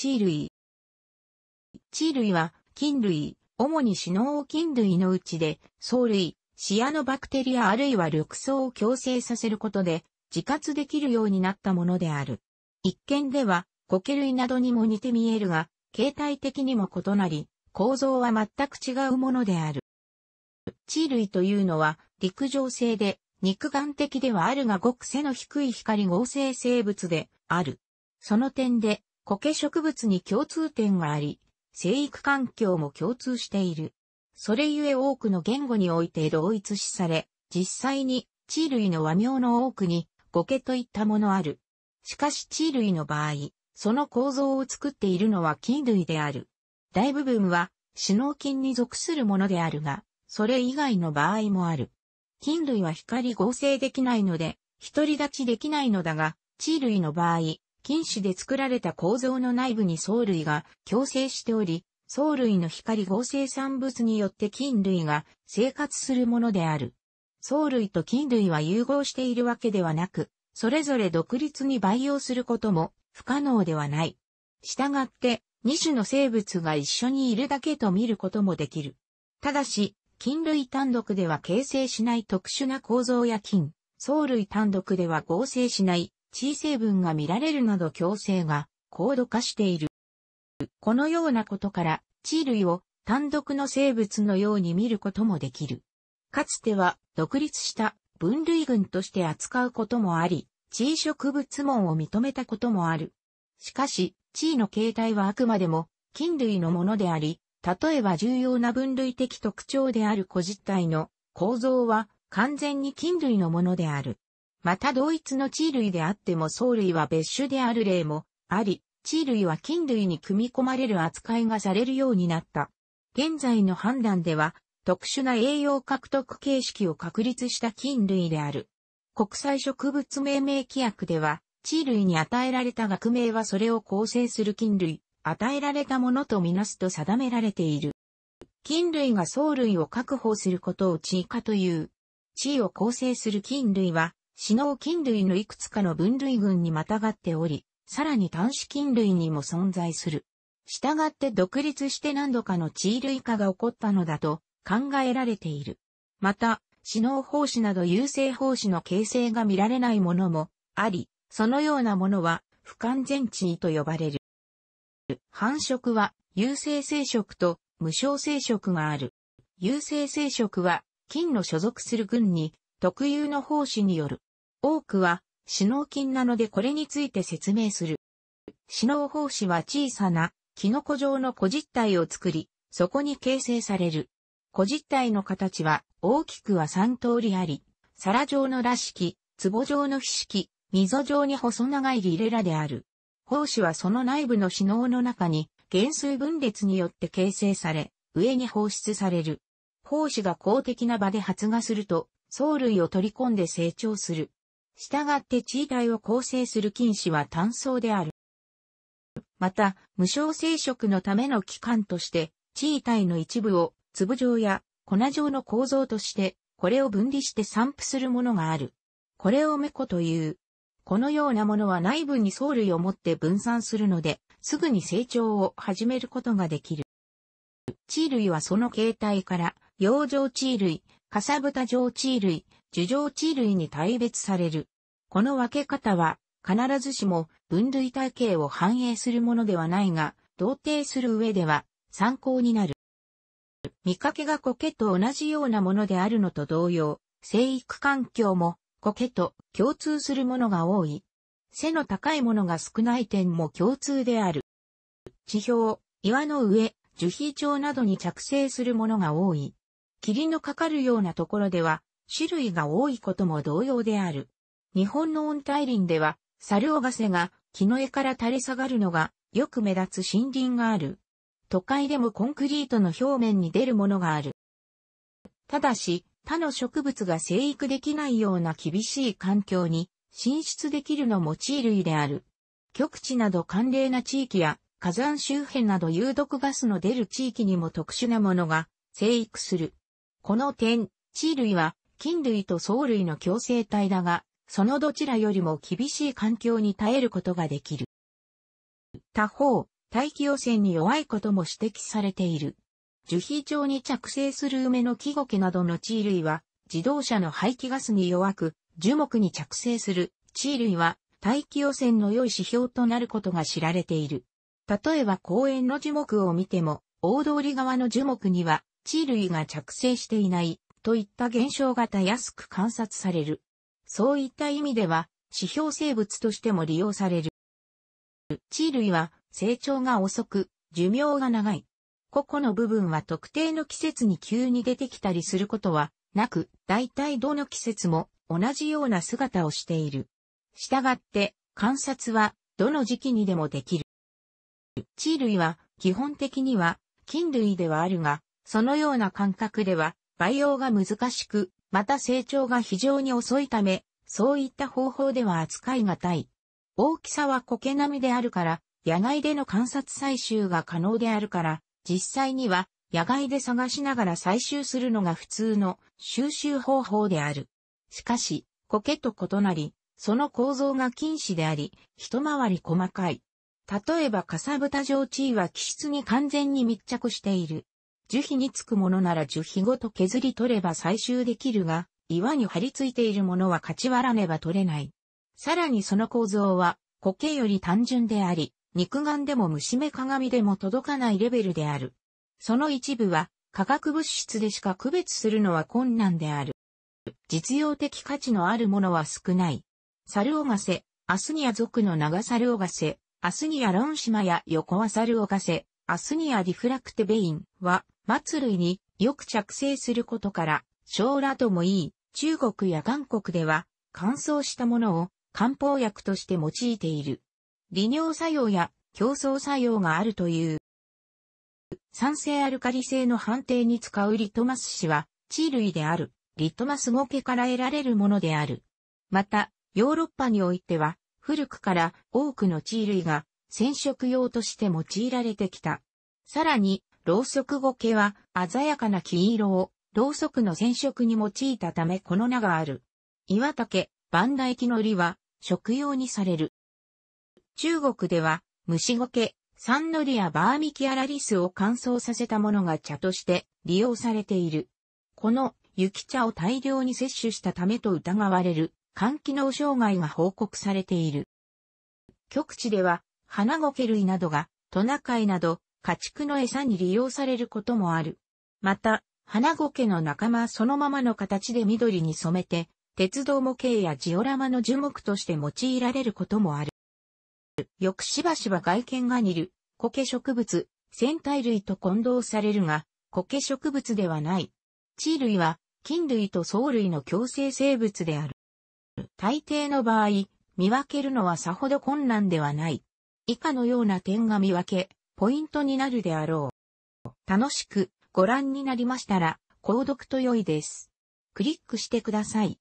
地類。地類は菌類、主にシノオ菌類のうちで、藻類、シアノバクテリアあるいは緑藻を共生させることで、自活できるようになったものである。一見では、苔類などにも似て見えるが、形態的にも異なり、構造は全く違うものである。地類というのは、陸上性で、肉眼的ではあるがごく背の低い光合成生物である。その点で、苔植物に共通点があり、生育環境も共通している。それゆえ多くの言語において同一視され、実際に地類の和名の多くに苔といったものある。しかし地類の場合、その構造を作っているのは菌類である。大部分は、死脳菌に属するものであるが、それ以外の場合もある。菌類は光合成できないので、独り立ちできないのだが、地類の場合、菌糸で作られた構造の内部に藻類が共生しており、藻類の光合成産物によって菌類が生活するものである。藻類と菌類は融合しているわけではなく、それぞれ独立に培養することも不可能ではない。したがって、2種の生物が一緒にいるだけと見ることもできる。ただし、菌類単独では形成しない特殊な構造や菌、藻類単独では合成しない地位成分が見られるなど強制が高度化している。このようなことから、地位類を単独の生物のように見ることもできる。かつては独立した分類群として扱うこともあり、地位植物門を認めたこともある。しかし、地位の形態はあくまでも菌類のものであり、例えば重要な分類的特徴である個実体の構造は完全に菌類のものである。また同一の地類であっても藻類は別種である例もあり、地類は菌類に組み込まれる扱いがされるようになった。現在の判断では、特殊な栄養獲得形式を確立した菌類である。国際植物命名規約では、地類に与えられた学名はそれを構成する菌類、与えられたものとみなすと定められている。菌類が藻類を確保することを地位化という。地位を構成する菌類は、死脳菌類のいくつかの分類群にまたがっており、さらに端子菌類にも存在する。したがって独立して何度かの地位類化が起こったのだと考えられている。また、死脳胞子など有性胞子の形成が見られないものもあり、そのようなものは不完全地位と呼ばれる。繁殖は有性生殖と無償生殖がある。有性生殖は菌の所属する群に特有の胞子による多くは、死脳菌なのでこれについて説明する。死脳胞子は小さな、キノコ状の小実体を作り、そこに形成される。小実体の形は大きくは3通りあり、皿状のらしき、壺状のひしき、溝状に細長いリレラである。胞子はその内部の死脳の中に、減衰分裂によって形成され、上に放出される。胞子が公的な場で発芽すると、藻類を取り込んで成長する。従って地位体を構成する菌糸は単層である。また、無償生殖のための器官として、地位体の一部を粒状や粉状の構造として、これを分離して散布するものがある。これをメコという。このようなものは内部に藻類を持って分散するので、すぐに成長を始めることができる。地位類はその形態から、洋状地位類、かさぶた状地位類、樹状地類に大別される。この分け方は、必ずしも分類体系を反映するものではないが、同定する上では参考になる。見かけが苔と同じようなものであるのと同様、生育環境も苔と共通するものが多い。背の高いものが少ない点も共通である。地表、岩の上、樹皮帳などに着生するものが多い。霧のかかるようなところでは、種類が多いことも同様である。日本の温帯林では、サルオガセが木の枝から垂れ下がるのがよく目立つ森林がある。都会でもコンクリートの表面に出るものがある。ただし、他の植物が生育できないような厳しい環境に進出できるのも地類である。極地など寒冷な地域や火山周辺など有毒ガスの出る地域にも特殊なものが生育する。この点、地類は菌類と藻類の共生体だが、そのどちらよりも厳しい環境に耐えることができる。他方、大気汚染に弱いことも指摘されている。樹皮状に着生する梅の木苔などの地類は、自動車の排気ガスに弱く、樹木に着生する地類は、大気汚染の良い指標となることが知られている。例えば公園の樹木を見ても、大通り側の樹木には、地類が着生していないといった現象がたやすく観察される。そういった意味では、指標生物としても利用される。地類は成長が遅く、寿命が長い。個々の部分は特定の季節に急に出てきたりすることはなく、大体どの季節も同じような姿をしている。したがって、観察はどの時期にでもできる。地類は基本的には菌類ではあるが、そのような感覚では培養が難しく、また成長が非常に遅いため、そういった方法では扱いがたい。大きさは苔並みであるから、野外での観察採集が可能であるから、実際には野外で探しながら採集するのが普通の収集方法である。しかし、苔と異なり、その構造が禁止であり、一回り細かい。例えばかさぶた状地位は気質に完全に密着している。樹皮につくものなら樹皮ごと削り取れば採集できるが、岩に張り付いているものは勝ち割らねば取れない。さらにその構造は、苔より単純であり、肉眼でも虫目鏡でも届かないレベルである。その一部は、化学物質でしか区別するのは困難である。実用的価値のあるものは少ない。サルオガセ、アスニア族の長サルオガセ、アスニアロンシマや横はサルオガセ、アスニア・ディフラクテベインは、末類によく着生することから、小羅ともいい、中国や韓国では、乾燥したものを漢方薬として用いている。利尿作用や競争作用があるという。酸性アルカリ性の判定に使うリトマス紙は、地類である、リトマスゴケから得られるものである。また、ヨーロッパにおいては、古くから多くの地類が染色用として用いられてきた。さらに、ろうそくケは鮮やかな黄色をろうそくの染色に用いたためこの名がある。岩竹、万代木のりは食用にされる。中国では虫ケ、サンノリやバーミキアラリスを乾燥させたものが茶として利用されている。この雪茶を大量に摂取したためと疑われる肝機能障害が報告されている。極地では花ゴケ類などがトナカイなど家畜の餌に利用されることもある。また、花ゴケの仲間そのままの形で緑に染めて、鉄道模型やジオラマの樹木として用いられることもある。よくしばしば外見が似る、苔植物、仙体類と混同されるが、苔植物ではない。地類は、菌類と藻類の共生生物である。大抵の場合、見分けるのはさほど困難ではない。以下のような点が見分け、ポイントになるであろう。楽しくご覧になりましたら、購読と良いです。クリックしてください。